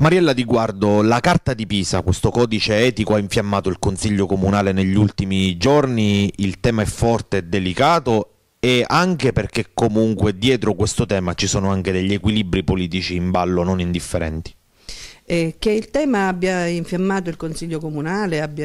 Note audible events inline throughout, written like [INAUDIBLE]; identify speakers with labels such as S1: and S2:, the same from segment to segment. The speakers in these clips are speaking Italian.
S1: Mariella Di Guardo, la carta di Pisa, questo codice etico ha infiammato il Consiglio Comunale negli ultimi giorni, il tema è forte e delicato e anche perché comunque dietro questo tema ci sono anche degli equilibri politici in ballo non indifferenti. Eh, che il tema abbia infiammato il Consiglio Comunale, abbia,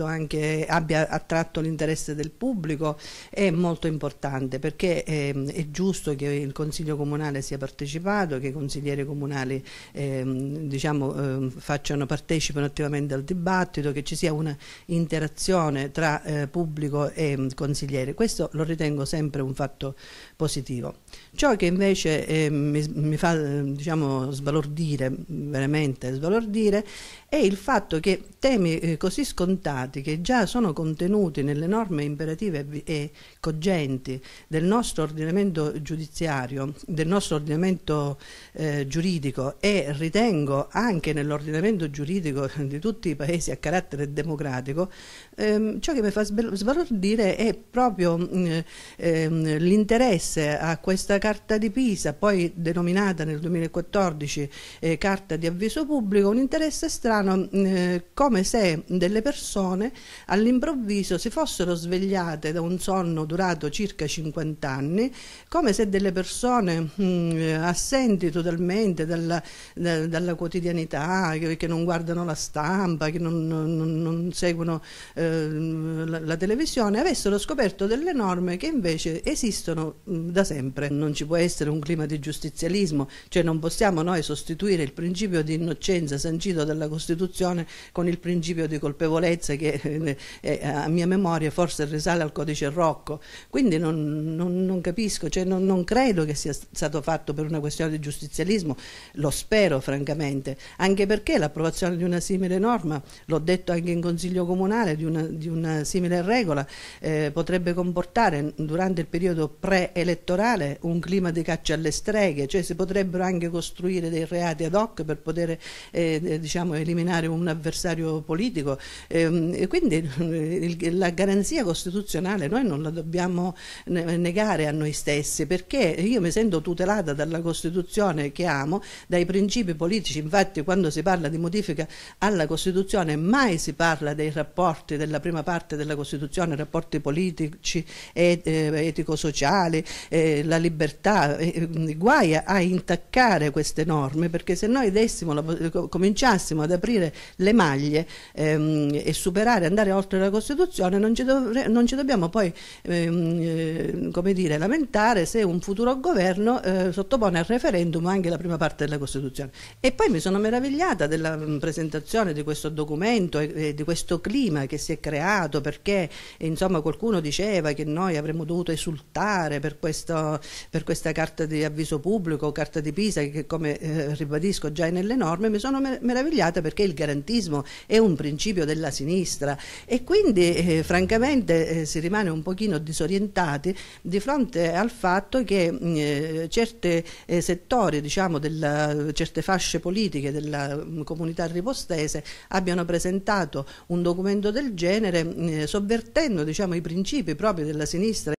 S1: anche, abbia attratto l'interesse del pubblico è molto importante perché eh, è giusto che il Consiglio Comunale sia partecipato, che i consiglieri comunali eh, diciamo, ehm, facciano, partecipano attivamente al dibattito, che ci sia un'interazione interazione tra eh, pubblico e mm, consiglieri. Questo lo ritengo sempre un fatto positivo. Ciò che invece ehm, mi, mi, fa diciamo, sbalordire veramente veramente sbalordire è il fatto che temi eh, così scontati che già sono contenuti nelle norme imperative e cogenti del nostro ordinamento giudiziario, del nostro ordinamento eh, giuridico e ritengo anche nell'ordinamento giuridico [LAUGHS] di tutti i paesi a carattere democratico, ehm, ciò che mi fa sbalordire è proprio mm, ehm, l'interesse a questa carta di Pisa, poi denominata nel 2014 eh, carta di avviso pubblico un interesse strano eh, come se delle persone all'improvviso si fossero svegliate da un sonno durato circa 50 anni, come se delle persone mh, assenti totalmente dalla, da, dalla quotidianità, che, che, non guardano la stampa, che non, non, non seguono eh, la, la televisione, avessero scoperto delle norme che invece esistono mh, da sempre. Non ci può essere un clima di giustizialismo, cioè non possiamo noi sostituire il principio di innocenza dell'innocenza sancito dalla Costituzione con il principio di colpevolezza che eh, eh a mia memoria forse risale al codice Rocco. Quindi non, non, non capisco, cioè non, non, credo che sia stato fatto per una questione di giustizialismo, lo spero francamente, anche perché l'approvazione di una simile norma, l'ho detto anche in Consiglio Comunale, di una, di una simile regola, eh, potrebbe comportare durante il periodo preelettorale un clima di caccia alle streghe, cioè si potrebbero anche costruire dei reati ad hoc per poter eh, eh, diciamo, eliminare un avversario politico. Ehm, eh, quindi il, la garanzia costituzionale noi non la dobbiamo negare a noi stessi perché io mi sento tutelata dalla Costituzione che amo, dai principi politici, infatti quando si parla di modifica alla Costituzione mai si parla dei rapporti della prima parte della Costituzione, rapporti politici, et, eh, etico-sociali, eh, la libertà, eh, guai a intaccare queste norme perché se noi dessimo la possibilità eh, cominciassimo ad aprire le maglie ehm, e superare, andare oltre la Costituzione, non ci, dovre, non ci dobbiamo poi ehm, eh, come dire, lamentare se un futuro governo eh, sottopone al referendum anche la prima parte della Costituzione. E poi mi sono meravigliata della mm, presentazione di questo documento e, e di questo clima che si è creato perché eh, insomma, qualcuno diceva che noi avremmo dovuto esultare per, questo, per questa carta di avviso pubblico, carta di Pisa che come eh, ribadisco già è nelle norme norme mi sono meravigliata perché il garantismo è un principio della sinistra e quindi eh, francamente eh, si rimane un pochino disorientati di fronte al fatto che mm, eh, certi eh, settori, diciamo, della, certe fasce politiche della mh, mm, comunità ripostese abbiano presentato un documento del genere mm, sovvertendo diciamo, i principi proprio della sinistra